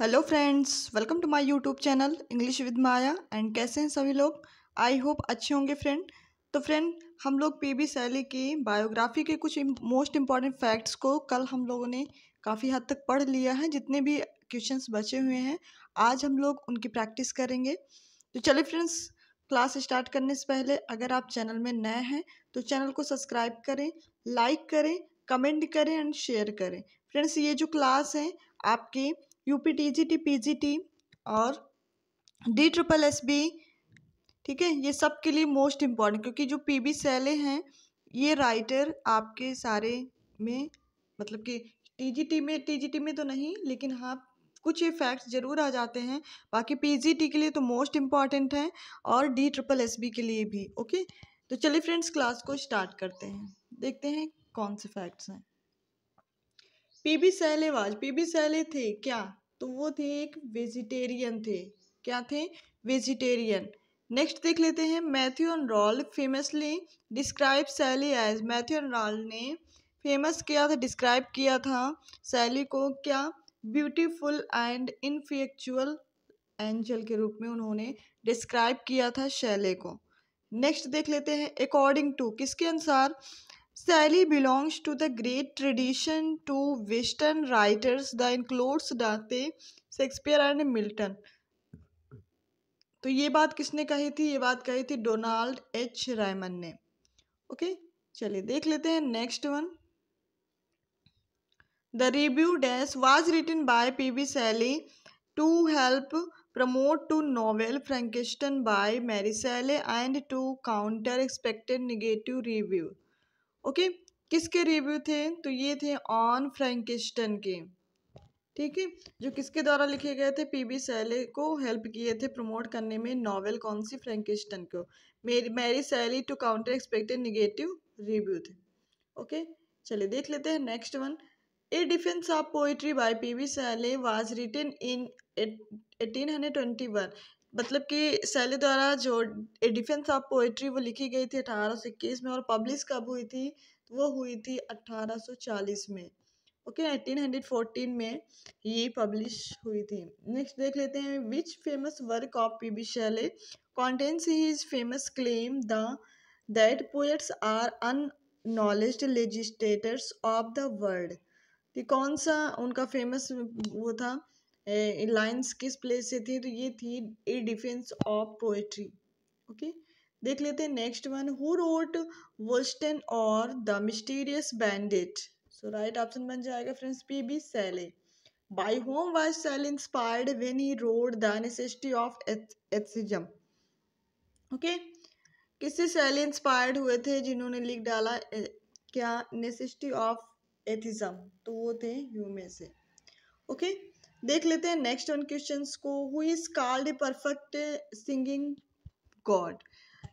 Hello friends welcome to my YouTube channel English with Maya and कैसे हैं सभी लोग आई होप अच्छे होंगे फ्रेंड तो फ्रेंड हम लोग पी बी सैली की बायोग्राफी के कुछ मोस्ट इम्पॉर्टेंट फैक्ट्स को कल हम लोगों ने काफ़ी हद तक पढ़ लिया है जितने भी क्वेश्चंस बचे हुए हैं आज हम लोग उनकी प्रैक्टिस करेंगे तो चलिए फ्रेंड्स क्लास स्टार्ट करने से पहले अगर आप चैनल में नए हैं तो चैनल को सब्सक्राइब करें लाइक करें कमेंट करें एंड शेयर करें फ्रेंड्स ये जो क्लास है आपकी यूपी टीजीटी पीजीटी और डी ट्रिपल एस बी ठीक है ये सब के लिए मोस्ट इम्पॉर्टेंट क्योंकि जो पी बी सेले हैं ये राइटर आपके सारे में मतलब कि टीजीटी में टीजीटी में तो नहीं लेकिन हाँ कुछ ये फैक्ट्स ज़रूर आ जाते हैं बाकी पीजीटी के लिए तो मोस्ट इम्पॉर्टेंट हैं और डी ट्रिपल एस बी के लिए भी ओके तो चलिए फ्रेंड्स क्लास को स्टार्ट करते हैं देखते हैं कौन से फैक्ट्स हैं पीबी सहलेवाज पीबी सहले थे क्या तो वो थे एक वेजिटेरियन थे क्या थे वेजिटेरियन नेक्स्ट देख लेते हैं Matthew and roll famously describe Sally as Matthew and roll ने फेमस किया था डिस्क्राइब किया था सैली को क्या ब्यूटीफुल एंड इनफेक्चुअल एंजल के रूप में उन्होंने डिस्क्राइब किया था शैले को नेक्स्ट देख लेते हैं अकॉर्डिंग टू किसके अनुसार Shelley belongs to the great tradition to western writers the includes Dante Shakespeare and Milton तो ये बात किसने कही थी ये बात कही थी डोनाल्ड एच रायमन ने ओके चलिए देख लेते हैं next one the review dash was written by P B Shelley to help promote to novel Frankenstein by Mary Shelley and to counter expected negative review okay किसके review थे तो ये थे ऑन फ्रेंकिस्टन के ठीक है जो किसके द्वारा लिखे गए थे पीबी सैले को हेल्प किए थे प्रमोट करने में नॉवेल कौन सी फ्रेंकिस्टन को Mary Mary Shelley to counter expected negative review थे ओके चलिए देख लेते हैं next one a defence of poetry by P we Shelley was written in eighteen hundred twenty one मतलब कि शैली द्वारा जो डिफेंस ऑफ पोइट्री वो लिखी गई थी अठारह में और पब्लिश कब हुई थी वो हुई थी 1840 में ओके okay, 1814 में ये पब्लिश हुई थी नेक्स्ट देख लेते हैं which famous work of P B Shelley contains is famous claim the that poets are अन नॉलेज लेजिस्टेटर्स ऑफ द वर्ल्ड ये कौन सा उनका फेमस वो था लाइंस किस प्लेस से थी तो ये थी a defence of poetry okay देख लेते हैं नेक्स्ट वन हु रोट वर्स्टन और the mysterious bandit so right option बन जाएगा friends P B Shelley by whom was self inspired when he wrote the necessity of atheism okay किससे self inspired हुए थे जिन्होंने लिख डाला क्या नेसेसिटी ऑफ एथिज्म तो वो थे ह्यूमे से ओके okay? देख लेते हैं नेक्स्ट वन क्वेश्चन को who is called a perfect singing god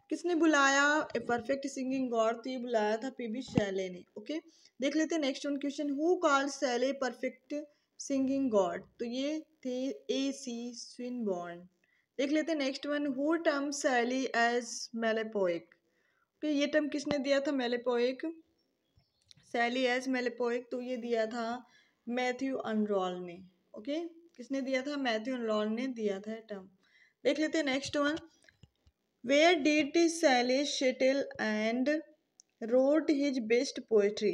किसने बुलाया ए परफेक्ट सिंगिंग गॉड तो ये बुलाया था पी बी शैले ने ओके देख लेते हैं next one question who call Shelley perfect singing god तो ये थे ए सी स्विन बॉर्न देख लेते हैं next one who term Shelley as मेलेपोइक ओके ये टर्म किसने दिया था मेलेपोइक शैली एज मेलेपोइक तो ये दिया था मैथ्यू अनरॉल ने ओके किसने दिया था मैथ्यू लॉन ने दिया था टर्म देख लेते हैं next one where did Shelley settle and wrote his best poetry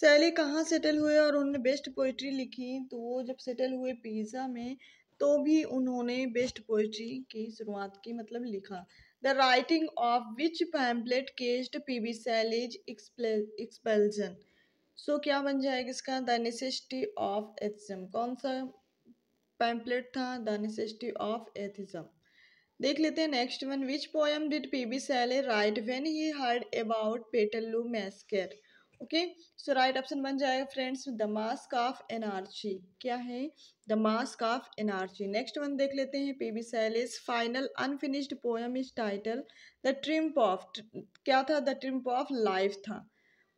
Shelley कहाँ सेटल हुए और उन्होंने बेस्ट पोइट्री लिखी तो वो जब सेटल हुए पिज़्ज़ा में तो भी उन्होंने बेस्ट पोइट्री की शुरुआत की मतलब लिखा the writing of which pamphlet caused P B Shelley's expulsion so so, क्या बन जाएगा इसका द नेसेसिटी ऑफ एथिज्म कौन सा पैम्पलेट था द नेसेसिटी ऑफ एथिज्म देख लेते हैं next one which poem did P B Shelley write when he heard about Peterloo massacre okay so right option बन जाएगा friends the mask of anarchy क्या है the mask of anarchy next one देख लेते हैं P B Shelley's final unfinished poem is title the triumph of क्या था the triumph of life था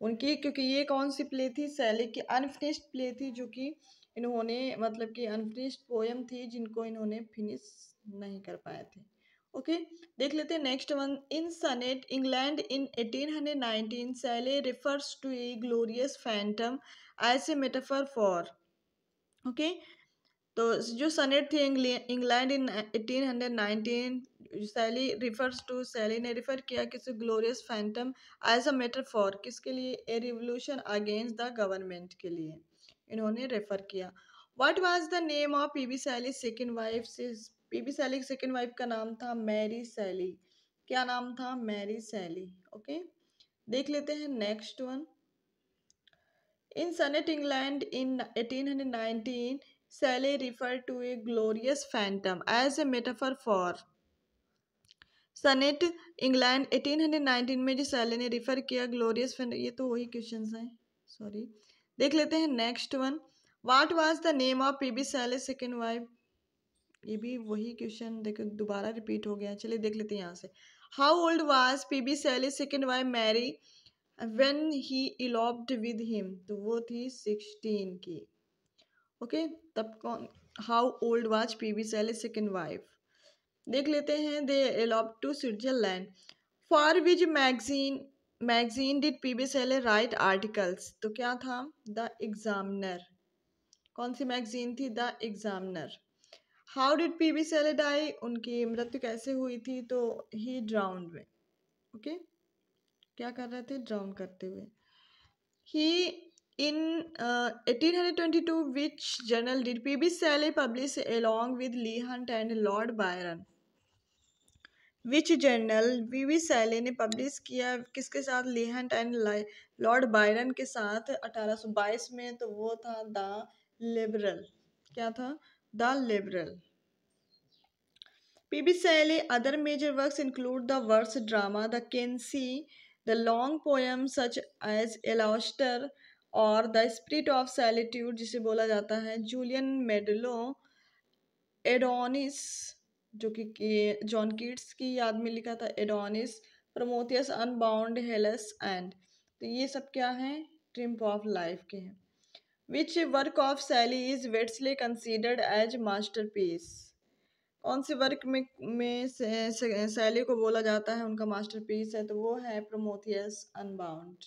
उनकी क्योंकि ये कौन सी प्ले थी सैली की अनफिनिश्ड प्ले थी जो कि इन्होंने मतलब कि अनफिनिश्ड पोएम थी जिनको इन्होंने फिनिश नहीं कर पाए थे ओके देख लेते हैं next one in sonnet England in 1819 Shelley refers to a glorious phantom as a metaphor for okay तो जो सनेट थी England in 1819 Shelley refers to Shelley ने रिफ़र किया किसी glorious phantom as a metaphor for किसके लिए a revolution against the government के लिए इन्होंने रेफ़र किया what was the name of P B Shelley second wife P B Shelley second wife का नाम था मैरी सैली क्या नाम था मैरी सैली ओके देख लेते हैं next one in sonnet England in eighteen hundred nineteen Sally referred to a glorious phantom as a metaphor for sonnet England 1819 में जो सैले ने रिफर किया ग्लोरियस ये तो वही क्वेश्चन हैं सॉरी देख लेते हैं next one what was the name of P B Shelley second wife ये भी वही क्वेश्चन देखो दोबारा रिपीट हो गया चलिए देख लेते हैं यहाँ से how old was P B Shelley second wife Mary when he eloped with him तो वो थी सिक्सटीन की ओके तब कौन how old was P B Shelley second wife देख लेते हैं they elope to Switzerland for which magazine magazine did P B Shelley write articles तो क्या था द एग्जामिनर कौन सी मैगजीन थी the examiner how did P B Shelley die उनकी मृत्यु कैसे हुई थी तो ही ड्राउंड में ओके क्या कर रहे थे ड्राउन करते हुए ही In uh, 1822, which journal did P.B. Shelley publish along with Leigh Hunt and Lord Byron? Which journal B B Shelley ने पब्लिश किया किसके साथ लेहंट एंड लॉर्ड बायरन के साथ 1822 में तो वो था द लिबरल क्या था the liberal P B Shelley other major works include the works drama the Cenci the long poem such as Alastor और द स्प्रिट ऑफ सैलिट्यूड जिसे बोला जाता है जूलियन मेडलो एडोनिस जो कि जॉन कीट्स की याद में लिखा था Adonais Prometheus unbound Hellas and तो ये सब क्या हैं ट्रिम्प ऑफ लाइफ के हैं which work of Shelley is widely considered as masterpiece कौन से वर्क में में सैली को बोला जाता है उनका मास्टर पीस है तो वो है प्रोमोथियस अनबाउंड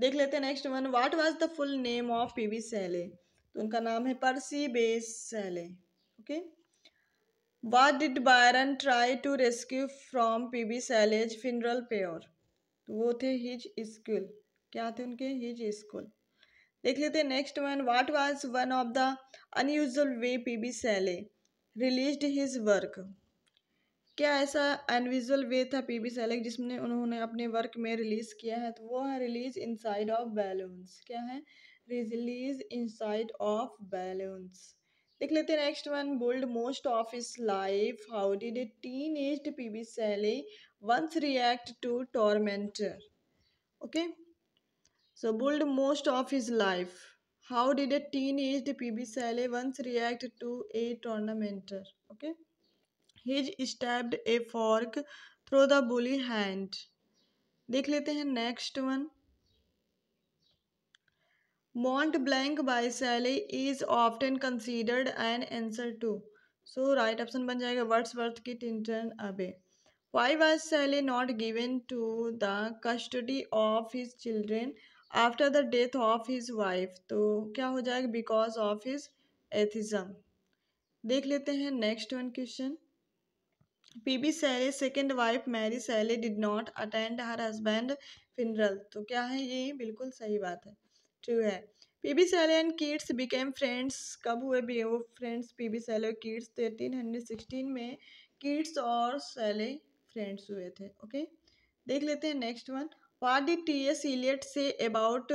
देख लेते हैं next one what was the full name of P B Shelley तो उनका नाम है Percy Bysshe Shelley okay what did Byron try to rescue from P B Shelley's funeral pyre तो वो थे हिज स्कूल क्या थे उनके हिज स्कूल देख लेते हैं next one what was one of the unusual way P B Shelley released his work क्या ऐसा अनविजुअल वे था पी बी सेलेक जिसमें उन्होंने अपने वर्क में रिलीज़ किया है तो वो है रिलीज इनसाइड ऑफ बैलून्स क्या है रिलीज इनसाइड ऑफ बैलून्स देख लेते हैं next one bullied most of his life how did a teenage P B Shelley once react to tormentor okay so bullied most of his life how did a teenage P B Shelley once react to a tormentor okay he stabbed a fork through the bully hand देख लेते हैं next one Mont Blanc by Shelley is often considered an answer to so right option बन जाएगा Wordsworth की Tintern Abbey why was Shelley not given to the custody of his children after the death of his wife तो क्या हो जाएगा because of his atheism देख लेते हैं next one question P B Shelley second wife Mary Shelley did not attend her husband funeral तो क्या है ये बिल्कुल सही बात है ट्रू है P B Shelley and Keats became friends कब हुए वो फ्रेंड्स पीबी सैले और किड्स थर्टीन तो हंड्रेड सिक्सटीन में किड्स और सैले फ्रेंड्स हुए थे ओके देख लेते हैं next one what did T S Eliot say about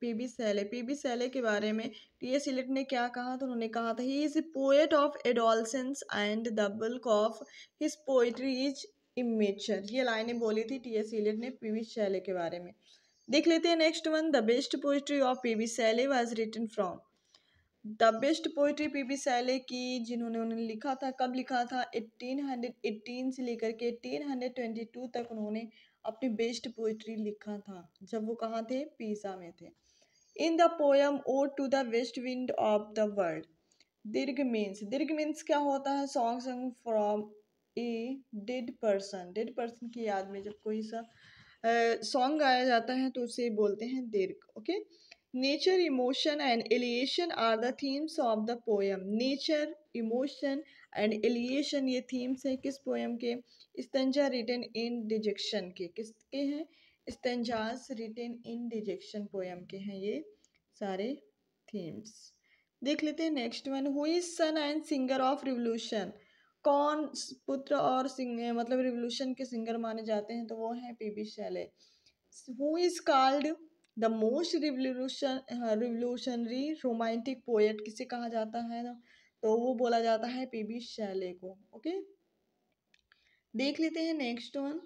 P B Shelley P B Shelley के बारे में टी एस सिलेट ने क्या कहा तो उन्होंने कहा था he is a poet of adolescence and the bulk of his poetry is immature ये लाइनें बोली थी टी एस सिलेट ने पी बी सैले के बारे में देख लेते हैं next one the best poetry of P B Shelley was written from the best poetry P B Shelley की जिन्होंने उन्होंने लिखा था कब लिखा था एट्टीन हंड्रेड एट्टीन से लेकर के हंड्रेड ट्वेंटी टू तक उन्होंने अपनी बेस्ट पोइट्री लिखा था जब वो कहाँ थे पिज़ा में थे in the poem ode to the west wind of the world दीर्घ मीन्स दीर्घ मीन्स क्या होता है song sung from a dead person dead person की याद में जब कोई सा सॉन्ग uh, गाया जाता है तो उसे बोलते हैं दीर्घ okay nature emotion and alienation are the themes of the poem nature emotion and alienation ये थीम्स हैं किस पोएम के स्तंजा रिटर्न इन डिजेक्शन के किसके हैं stanzas written in dejection poem के हैं ये सारे थीम्स देख लेते हैं नेक्स्ट वन हुई son and singer of revolution कौन पुत्र और सिंगर मतलब रिवोल्यूशन के सिंगर माने जाते हैं तो वो हैं P B Shelley who is called the most revolution revolutionary romantic poet किसे कहा जाता है ना तो वो बोला जाता है पी बी शैले को ओके देख लेते हैं next one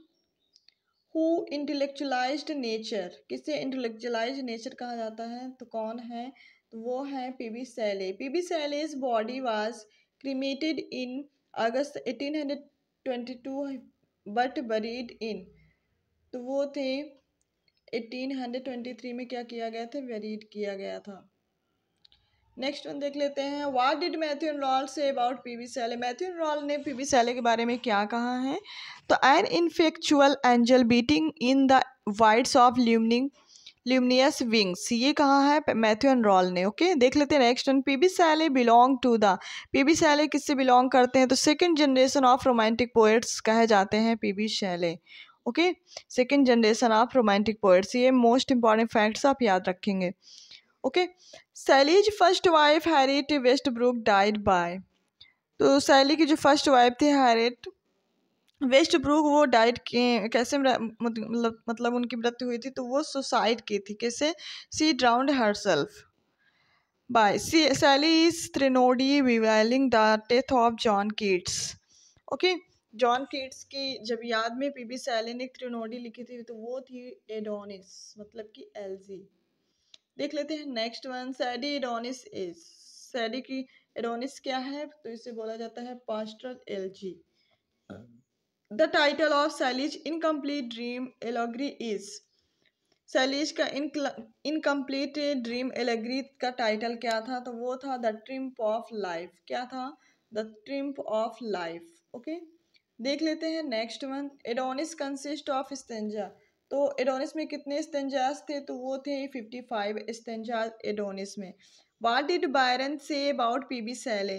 who intellectualized nature किसे इंटेलेक्चुअलाइज नेचर कहा जाता है तो कौन है तो वो है P B Shelley P B Shelley's body was cremated in August eighteen hundred twenty two but in तो वो थे एटीन हंड्रेड ट्वेंटी थ्री में क्या किया गया था वेरीड किया गया था नेक्स्ट वन देख लेते हैं वाट डिड मैथ्यू रॉल से about P V सैले Matthew roll ने पी वी सैले के बारे में क्या कहा है तो an ineffectual angel beating in the whites of ल्यूमिंग luminous wings ये कहा है मैथ्यू एंड रॉल ने ओके देख लेते हैं next one P B सैले belong to the P B सैले किससे बिलोंग करते हैं तो second generation of romantic poets कहे जाते हैं P we Shelley okay second generation of romantic poets ये मोस्ट इंपॉर्टेंट फैक्ट्स आप याद रखेंगे okay Shelley's first wife Harriet Westbrook died by तो सैली की जो फर्स्ट वाइफ थी हैरिट वेस्ट ब्रुक वो डाइट कैसे मतलब मतलब उनकी मृत्यु हुई थी तो वो सुसाइड की थी कैसे she drowned herself by sea Shelley is threnody revealing the death of John Keats okay John Keats की जब याद में पीबी सैली ने त्रिनोडी लिखी थी तो वो थी एडोनिस मतलब कि एलजी देख लेते हैं नेक्स्ट वन सैडी एडोनिस इज सैडी की एडोनिस क्या है तो इसे बोला जाता है pastoral elegy the title of Shelley's incomplete dream allegory is Shelley's का इनकम्प्लीट ड्रीम एलेग्री का टाइटल क्या था तो वो था द ट्रिम्प ऑफ लाइफ क्या था the triumph of life okay देख लेते हैं next one Adonais consist of stanza तो एडोनिस में कितने इस्तंजाज थे तो वो थे फिफ्टी फाइव इस्तंजाज एडोनिस में what did Byron say about P B Shelley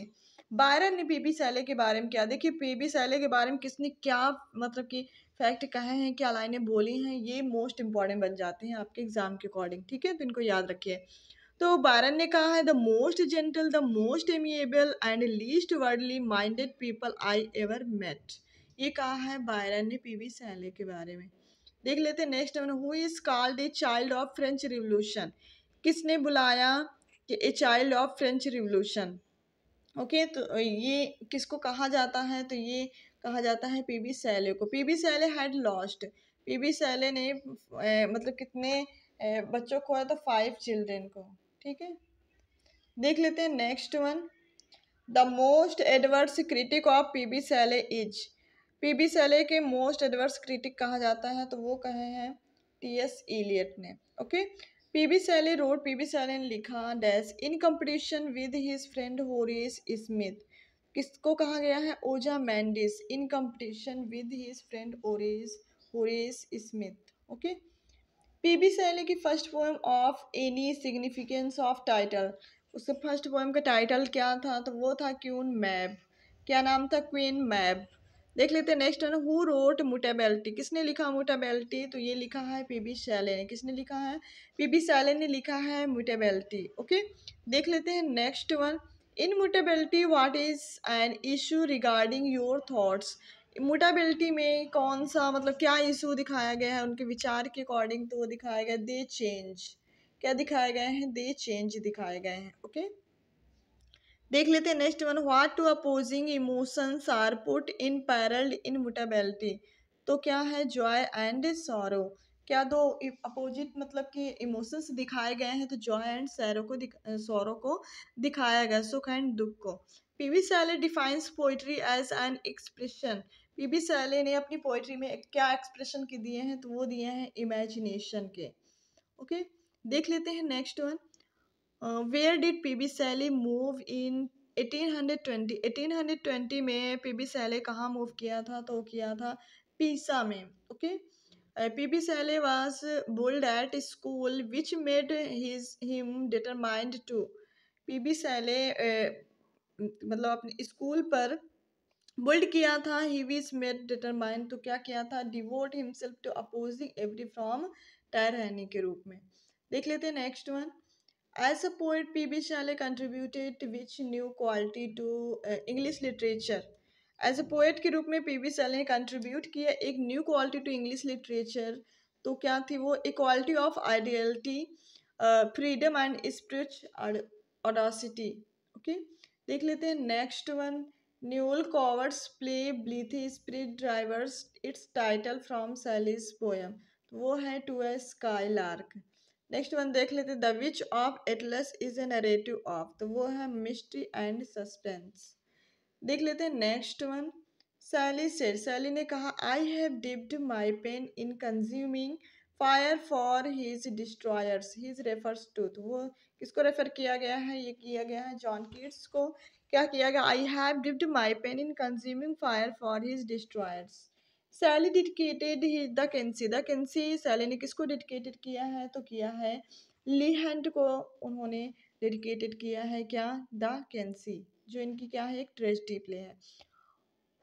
Byron ने पी बी सैले के बारे में क्या देखिए पी बी सैले के बारे में किसने क्या मतलब कि फैक्ट कहे हैं क्या लाइनें बोली हैं ये मोस्ट इम्पॉर्टेंट बन जाते हैं आपके एग्ज़ाम के अकॉर्डिंग ठीक है तो इनको याद रखिए तो बारन ने कहा है the most gentle the most amiable and least worldly minded people I ever met ये कहा है बायरन ने पी वी सैले के बारे में देख लेते हैं next one who is called a child of French revolution किसने बुलाया कि a child of French revolution okay तो ये किसको कहा जाता है तो ये कहा जाता है पी बी सैले को P B Shelley had lost P B Shelley ने ए, मतलब कितने ए, बच्चों को है तो फाइव चिल्ड्रेन को ठीक है देख लेते हैं next one the most adverse critic of P B Shelley is P B Shelley के मोस्ट एडवर्स क्रिटिक कहा जाता है तो वो कहे हैं टी एस एलियट ने okay P B Shelley wrote P B Shelley ने लिखा dash in competition with his friend Horace Smith किसको कहा गया है Ozymandias in competition with his friend Horace Horace Smith okay P B Shelley की first poem of any significance of title उसके first poem का title क्या था तो वो था क्यून मैब क्या नाम था क्वीन मैब देख लेते हैं नेक्स्ट है ना हु रोट मोटेबिलिटी किसने लिखा मोटेबिलिटी तो ये लिखा है पी बी शैले ने किसने लिखा है पी बी शैले ने लिखा है मोटेबिलिटी ओके देख लेते हैं next one in mutability what is an issue regarding your thoughts mutability में कौन सा मतलब क्या इशू दिखाया गया है उनके विचार के अकॉर्डिंग तो वो दिखाया गया दे चेंज क्या दिखाए गए हैं दे चेंज दिखाए गए हैं ओके okay? देख लेते हैं next one what two opposing emotions are put in parallel in mutability तो क्या है जॉय एंड सोरो क्या दो अपोजिट मतलब कि इमोशंस दिखाए गए हैं तो जॉय एंड सैरो को सोरो को दिखाया गया सुख एंड दुख को P we Shelley defines poetry as an expression P we Shelley ने अपनी पोइट्री में क्या एक्सप्रेशन के दिए हैं तो वो दिए हैं इमेजिनेशन के ओके okay? देख लेते हैं next one where did P B Shelley move in 1820 1820 में पी बी सैले कहाँ मूव किया था तो किया था पीसा में okay P B Shelley was bullied at school which made his him determined to P B Shelley मतलब अपने स्कूल पर बोल्ड किया था ही विज मेड डिटरमाइंड तो क्या किया था devote himself to opposing every from tyranny के रूप में देख लेते हैं next one As a poet, P.B. Shanley contributed which new quality to uh, English literature? As a poet के रूप में पी बी सेल ने कंट्रीब्यूट किया एक new quality to English literature तो क्या थी वो a quality of ideality freedom and spirit audacity okay देख लेते हैं next one Noel Coward's play blithe spirit derives its title from Shelley's poem वो है to a skylark next one देख लेते the witch of Atlas is a narrative of तो वो है मिस्ट्री एंड सस्पेंस देख लेते next one Shelley said Shelley ने कहा I have dipped my pen in consuming fire for his destroyers his refers to तो वो किसको रेफर किया गया है ये किया गया है जॉन किड्स को क्या किया गया I have dipped my pen in consuming fire for his destroyers Shelley dedicated ही the Cenci the Cenci Shelley ने किसको डेडिकेटेड किया है तो किया है हैंड को उन्होंने डेडिकेटेड किया है क्या द कैंसी जो इनकी क्या है एक ट्रेजिडी प्ले है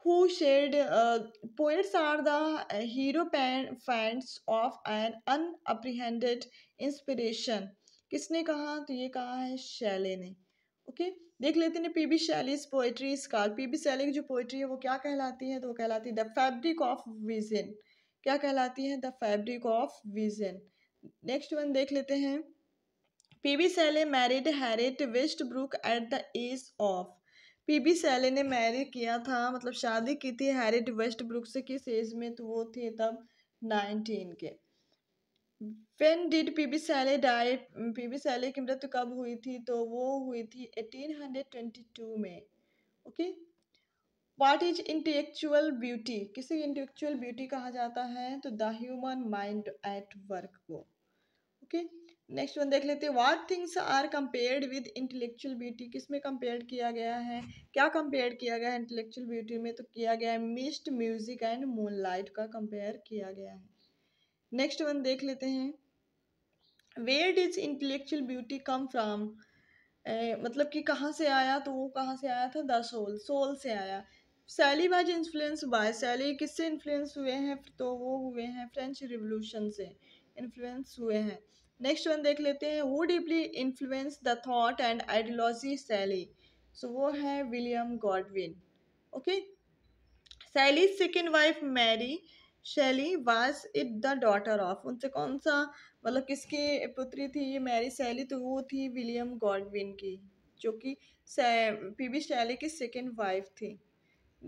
who said poets are the hero hero of an an unapprehended किसने कहा तो ये कहा है शैले ने ओके okay? देख लेते हैं पी बी शैलीज पोइट्री इसका पी बी शैली की जो पोइट्री है वो क्या कहलाती है तो वो कहलाती है द फैब्रिक ऑफ विजन क्या कहलाती है the fabric of vision next one देख लेते हैं P B Shelley married Harriet Westbrook at the age of P B Shelley ने मैरिड किया था मतलब शादी की थी हैरिट वेस्ट ब्रुक से किस एज में तो वो थे तब नाइनटीन के when did P B Shelley die P B Shelley की मृत्यु कब हुई थी तो वो हुई थी एटीन हंड्रेड ट्वेंटी टू में okay what is intellectual beauty किसी इंटेलेक्चुअल ब्यूटी कहा जाता है तो the human mind at work को ओके नेक्स्ट वन देख लेते हैं what things are compared with intellectual beauty किस में कंपेयर्ड किया गया है क्या कंपेयर किया गया है इंटेलेक्चुअल ब्यूटी में तो किया गया है मिस्ड म्यूजिक एंड मूनलाइट का कंपेयर किया गया है नेक्स्ट वन देख लेते हैं where does intellectual beauty come from मतलब कि कहाँ से आया तो वो कहाँ से आया था द सोल सोल से आया Shelley was influence by Shelley किससे इन्फ्लुएंस हुए हैं तो वो हुए हैं फ्रेंच रिवोल्यूशन से इन्फ्लुएंस हुए हैं नेक्स्ट वन देख लेते हैं who deeply influence the thought and ideology Shelley so वो है William Godwin okay Shelley second wife Mary Shelley was it the daughter of उनसे कौन सा मतलब किसकी पुत्री थी ये मैरी शैली तो वो थी विलियम गॉडविन की जो कि पीबी शैली की सेकेंड वाइफ थी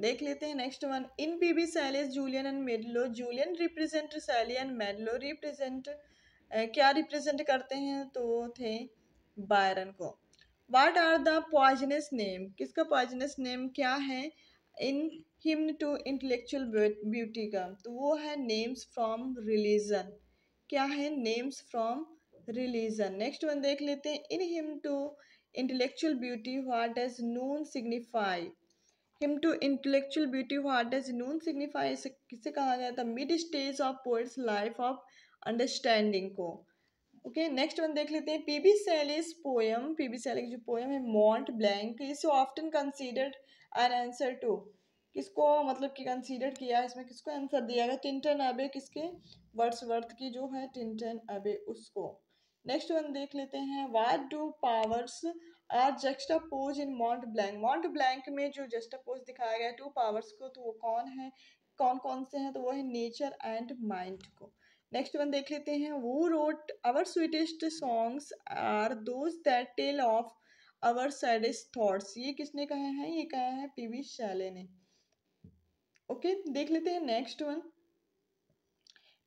देख लेते हैं next one in P B Shelley Julian and Maddalo Julian represent Shelley and Maddalo represent क्या रिप्रेजेंट करते हैं तो वो थे बायरन को what are the poisonous name किसका पॉइजनस नेम क्या है in hymn to intellectual beauty का तो वो है नेम्स फ्रॉम रिलीजन क्या है names from religion next one देख लेते हैं in him to intellectual beauty what does noon signify hymn to intellectual beauty what does noon signify किसे कहा जाता है mid stage of poet's life of understanding को ओके नेक्स्ट वन देख लेते हैं P B Shelley's poem P B Shelley's जो poem है Mont Blanc is often considered an answer to किसको मतलब कि कंसीडर किया है इसमें किसको आंसर दिया गया टिंटन अबे किसके वर्ड्सवर्थ की जो है टिंटन अबे उसको नेक्स्ट वन देख लेते हैं what do powers are juxtapose in Mount Blanc Mount Blanc में जो जस्टापोज दिखाया गया है टू पावर्स को तो वो कौन है कौन कौन से हैं तो वो है नेचर एंड माइंड को नेक्स्ट वन देख लेते हैं वो wrote our sweetest songs are those that tell of our saddest thoughts ये किसने कहे हैं ये कहा है पी वी शैले ने ओके देख लेते हैं next one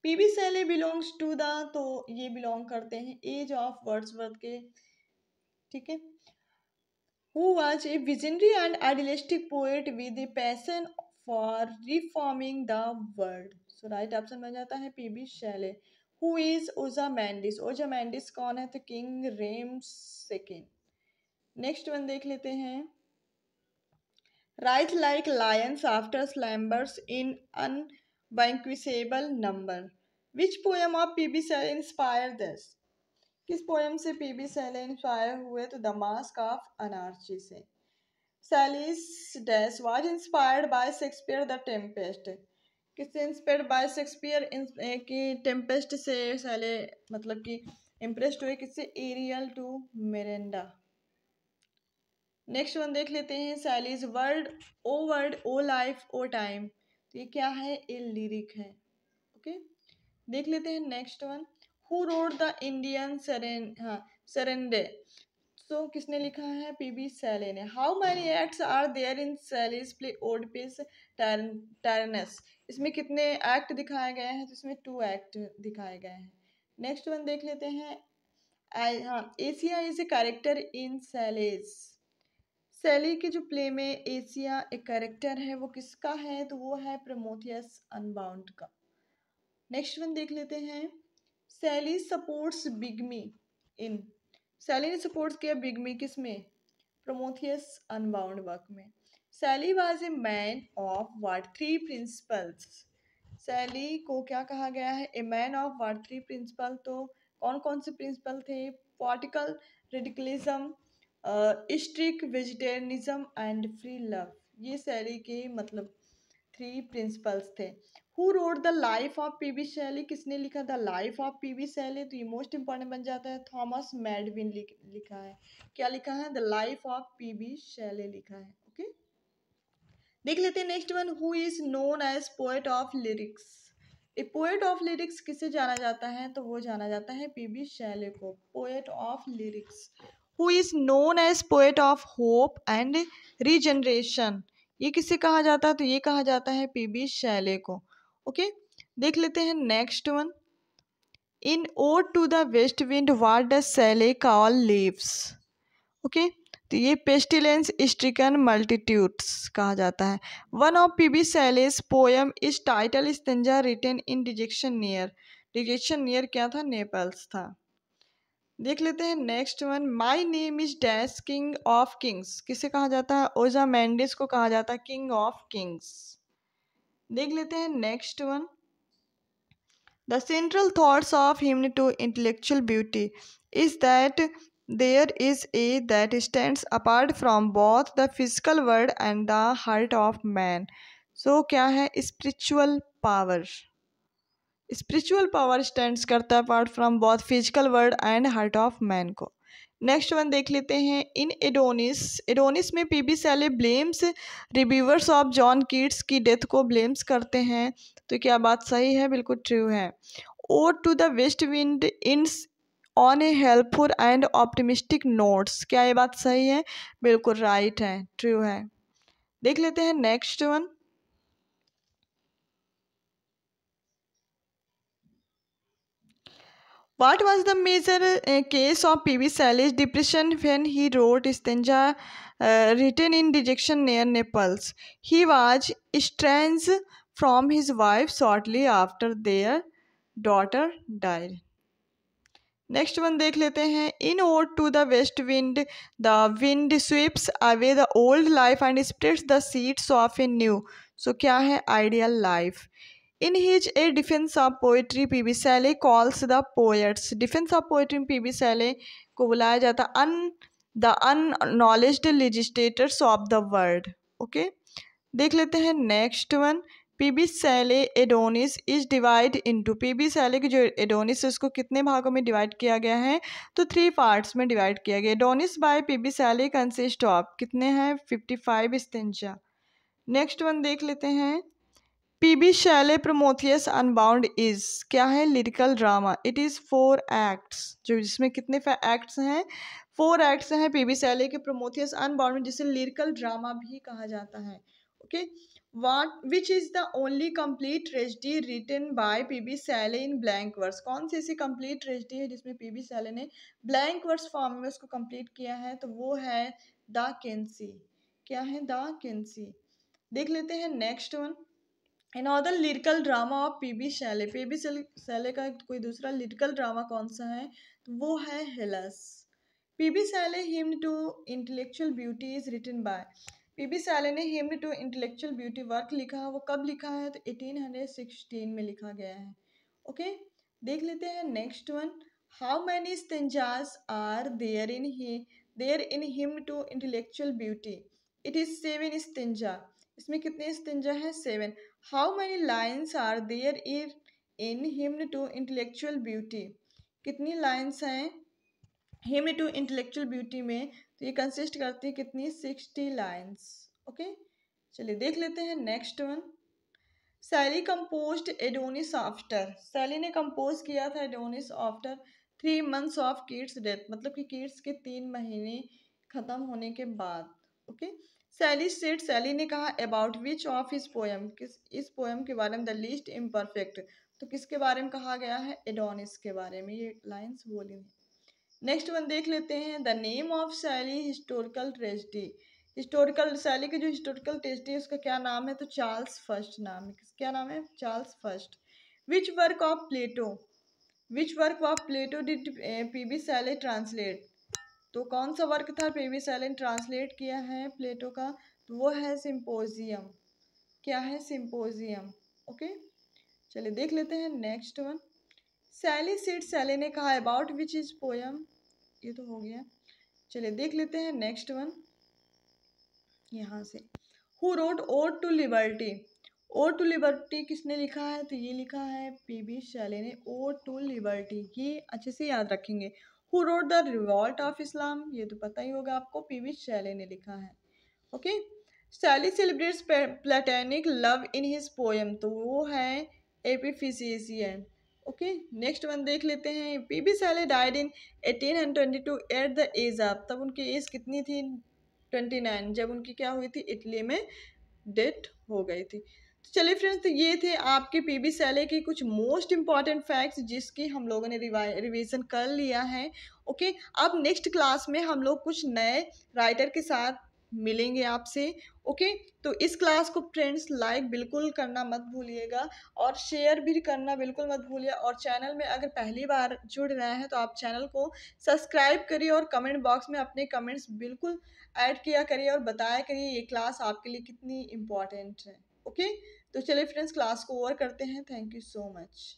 P V Shelley belongs to the तो ये बिलोंग करते हैं एज ऑफ वर्ड्स के ठीक है who was a visionary and idealistic poet with a passion for reforming the world so right option बन जाता है P B Shelley who is Ozymandias Ozymandias कौन है तो king Ram second next one देख लेते हैं rise like lions slumbers in in number which poem of P B Shelley inspire this? किस पोएम से पी बी सेल इंस्पायर हुए तो द मास्क ऑफ अनार्ची से Shelley's dash was inspired by Shakespeare the Tempest किससे inspired by Shakespeare की Tempest से Shelley मतलब कि इम्प्रेस्ड हुए किससे Ariel to Miranda next one देख लेते हैं Shelley's world O word O life O time तो ये क्या है ए लिरिक है ओके देख लेते हैं next one who wrote the Indian serenade हाँ सरेंडे सो किसने लिखा है पी बी सैले ने how many acts are there in Shelley's play Oedipus Tyrannus इसमें कितने एक्ट दिखाए गए हैं तो इसमें टू एक्ट दिखाए गए हैं नेक्स्ट वन देख लेते हैं आई हाँ Asia is a character in Shelley's Shelley के जो प्ले में एसिया एक कैरेक्टर है वो किसका है तो वो है प्रमोथियस अनबाउंड का नेक्स्ट वन देख लेते हैं सैली सपोर्ट्स बिगमी इन सैली ने सपोर्ट्स किया बिगमी किस में प्रमोथियस अनबाउंड वर्क में Shelley was a man of what three principles Shelley को क्या कहा गया है a man of what three principle तो कौन कौन से प्रिंसिपल थे political radicalism strict vegetarianism and free love ये शैली के मतलब थ्री प्रिंसिपल्स थे who wrote the life of P V Shelley किसने लिखा the life of P V Shelley तो ये मोस्ट इंपॉर्टेंट बन जाता है थॉमस मेडविन लिखा है क्या लिखा है the life of P V Shelley लिखा है ओके देख लेते हैं next one who is known as poet of lyrics a poet of lyrics किसे जाना जाता है तो वो जाना जाता है पी बी शैले को poet of lyrics who is known as poet of hope and regeneration ये किसे कहा जाता है तो ये कहा जाता है पी बी शैले को ओके देख लेते हैं next one in ode to the west wind what did Shelley call leaves okay तो ये पेस्टिलेंस स्ट्रिकन मल्टीट्यूड्स कहा जाता है one of P B Shelley's poem is title stanza written in dejection near dejection near क्या था Naples था देख लेते हैं next one my name is dash king of kings किसे कहा जाता है ओजा मैंडिस को कहा जाता है किंग ऑफ किंग्स देख लेते हैं next one the central thoughts of hymn to intellectual beauty is that there is a that stand apart from both the physical world and the heart of man so क्या है spiritual power spiritual power stand करता है apart from both physical world and heart of man को next one देख लेते हैं in Adonais Adonais में P B Shelley blames reviewers of John Keats की डेथ को ब्लेम्स करते हैं तो क्या बात सही है बिल्कुल ट्रू है O to the west wind ends on a helpful and optimistic notes क्या ये बात सही है बिल्कुल राइट है ट्रू है देख लेते हैं next one What was the major uh, case of P.V. Salish depression when he wrote Istanja uh, written in dejection near Naples? He was estranged from his wife shortly after their daughter died. Next one देख लेते हैं in ode to the west wind the wind sweeps away the old life and spreads the seeds of a new so क्या है ideal life In his A Defense of Poetry, P.B. Shelley calls the poets. Defense of Poetry में P.B. Shelley को बुलाया जाता अन the unknowledged legislators of the world okay देख लेते हैं next one P B Shelley Adonais is divide into P B Shelley की जो एडोनिस है उसको कितने भागों में डिवाइड किया गया है तो थ्री पार्ट्स में डिवाइड किया गया Adonais by P B Shelley consist of कितने हैं fifty five stanza next one देख लेते हैं P B Shelley Prometheus unbound is क्या है lyrical drama it is four acts जो जिसमें कितने एक्ट्स हैं फोर एक्ट्स हैं पीबी शैले के प्रमोथियस अनबाउंड जिसे लिरिकल ड्रामा भी कहा जाता है okay what which is the only complete tragedy written by P B Shelley in blank verse कौन सी ऐसी कंप्लीट ट्रेजडी है जिसमें पीबी शैले ने ब्लैंक वर्स फॉर्म में उसको कंप्लीट किया है तो वो है द केंसी क्या है द केंसी देख लेते हैं next one in other lyrical drama of P B Shelley P B Shelley का कोई दूसरा लिरिकल ड्रामा कौन सा है तो वो है Hellas P B Shelley hymn to intellectual beauty is written by P B Shelley ने hymn to intellectual beauty work लिखा है वो कब लिखा है तो एटीन हंड्रेड सिक्सटीन में लिखा गया है ओके देख लेते हैं next one how many stanzas are there in he there in him to intellectual Beauty it is seven stanza इसमें कितने स्तंजा हैं seven many lines are there if in him to Intellectual Beauty कितनी लाइन्स हैं हिम टू इंटलेक्चुअल ब्यूटी में तो ये कंसिस्ट करती है कितनी सिक्सटी लाइन्स ओके चलिए देख लेते हैं next one Shelley compose Adonais after Shelley ने कम्पोज किया था Adonais after three months of Keats death मतलब कि किड्स के तीन महीने ख़त्म होने के बाद ओके okay? सैली सेठ सैली ने कहा about which of his poem किस इस पोएम के बारे में द लीस्ट इम तो किसके बारे में कहा गया है एडोनिस के बारे में ये लाइन्स बोली हैं नेक्स्ट वन देख लेते हैं the name of Shelley historical tragedy historical Shelley की जो हिस्टोरिकल ट्रेजडी है उसका क्या नाम है तो चार्ल्स फर्स्ट नाम है क्या नाम है Charles First which work of Plato which work of Plato did P B Shelley translate तो कौन सा वर्क था प्रीवियस एलन ट्रांसलेट किया है प्लेटो का तो वो है सिंपोजियम क्या है सिंपोजियम ओके चलिए देख लेते हैं next one Shelley said Shelley ने कहा अबाउट विच इज़ पोयम ये तो हो गया चलिए देख लेते हैं नेक्स्ट वन यहाँ से who wrote Ode to Liberty Ode to Liberty किसने लिखा है तो ये लिखा है पी बी शैली ने ओड टू लिबर्टी ये अच्छे से याद रखेंगे who wrote the Revolt of Islam ये तो पता ही होगा आपको पी वी शैले ने लिखा है okay Shelley celebrates platonic love in his poem तो वो है a P physician okay next one देख लेते हैं P B Shelley died in eighteen hundred twenty two at the age of तब उनकी एज कितनी थी ट्वेंटी नाइन जब उनकी क्या हुई थी इटली में डेथ हो गई थी तो चलिए फ्रेंड्स तो ये थे आपके पी बी सैले के कुछ मोस्ट इम्पॉर्टेंट फैक्ट्स जिसकी हम लोगों ने रिवीजन कर लिया है ओके अब नेक्स्ट क्लास में हम लोग कुछ नए राइटर के साथ मिलेंगे आपसे ओके तो इस क्लास को फ्रेंड्स लाइक बिल्कुल करना मत भूलिएगा और शेयर भी करना बिल्कुल मत भूलिए और चैनल में अगर पहली बार जुड़ रहे हैं तो आप चैनल को सब्सक्राइब करिए और कमेंट बॉक्स में अपने कमेंट्स बिल्कुल ऐड किया करिए और बताया करिए ये क्लास आपके लिए कितनी इम्पॉर्टेंट है ओके तो चलिए फ्रेंड्स क्लास को ओवर करते हैं थैंक यू सो मच